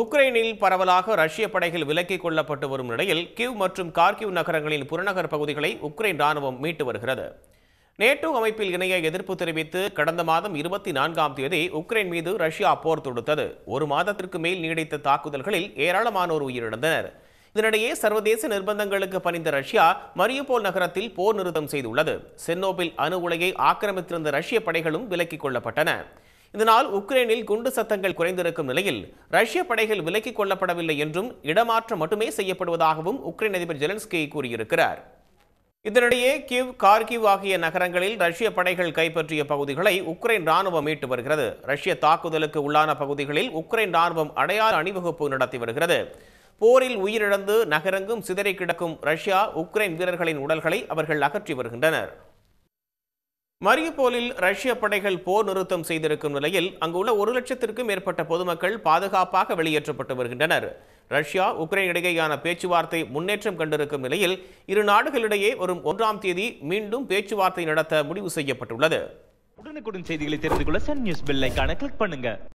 உக்ரைனில் பரவலாக ரஷ்ய படைகள் விலக்கிக் கொள்ளப்பட்டு வரும் நிலையில் கிவ் மற்றும் கார்கிவ் நகரங்களின் புறநகர் பகுதிகளை உக்ரைன் ராணுவம் மீட்டு வருகிறது நேட்டோ அமைப்பில் இணைய எதிர்ப்பு தெரிவித்து கடந்த மாதம் இருபத்தி நான்காம் தேதி உக்ரைன் மீது ரஷ்யா போர் தொடுத்தது ஒரு மாதத்திற்கு மேல் நீடித்த தாக்குதல்களில் ஏராளமானோர் உயிரிழந்தனர் இதனிடையே சர்வதேச நிர்பந்தங்களுக்கு பணிந்த ரஷ்யா மரியுபோல் நகரத்தில் போர் நிறுத்தம் செய்துள்ளது சென்னோபில் அணு உலையை ஆக்கிரமித்திருந்த ரஷ்ய படைகளும் விலக்கிக் கொள்ளப்பட்டன இதனால் உக்ரைனில் குண்டு சத்தங்கள் குறைந்திருக்கும் நிலையில் ரஷ்ய படைகள் விலக்கிக் கொள்ளப்படவில்லை என்றும் இடமாற்றம் மட்டுமே செய்யப்படுவதாகவும் உக்ரைன் அதிபர் ஜெலன்ஸ்கி கூறியிருக்கிறார் இதனிடையே கிவ் கார்கிவ் ஆகிய நகரங்களில் ரஷ்ய படைகள் கைப்பற்றிய பகுதிகளை உக்ரைன் ராணுவம் மீட்டு வருகிறது ரஷ்ய தாக்குதலுக்கு உள்ளான பகுதிகளில் உக்ரைன் ராணுவம் அடையாள அணிவகுப்பு நடத்தி வருகிறது போரில் உயிரிழந்து நகரங்கும் சிதறி கிடக்கும் ரஷ்யா உக்ரைன் வீரர்களின் உடல்களை அவர்கள் அகற்றி வருகின்றனர் மரியப்போலில் ரஷ்ய படைகள் போர் நிறுத்தம் செய்திருக்கும் நிலையில் அங்குள்ள ஒரு லட்சத்திற்கும் மேற்பட்ட பொதுமக்கள் பாதுகாப்பாக வெளியேற்றப்பட்டு வருகின்றனர் ரஷ்யா உக்ரைன் இடையேயான பேச்சுவார்த்தை முன்னேற்றம் கண்டிருக்கும் நிலையில் இரு நாடுகளிடையே வரும் ஒன்றாம் தேதி மீண்டும் பேச்சுவார்த்தை நடத்த முடிவு செய்யப்பட்டுள்ளது உடனுக்குடன் செய்திகளை தெரிந்து கொள்ள சன் நியூஸ் பெல் கிளிக் பண்ணுங்க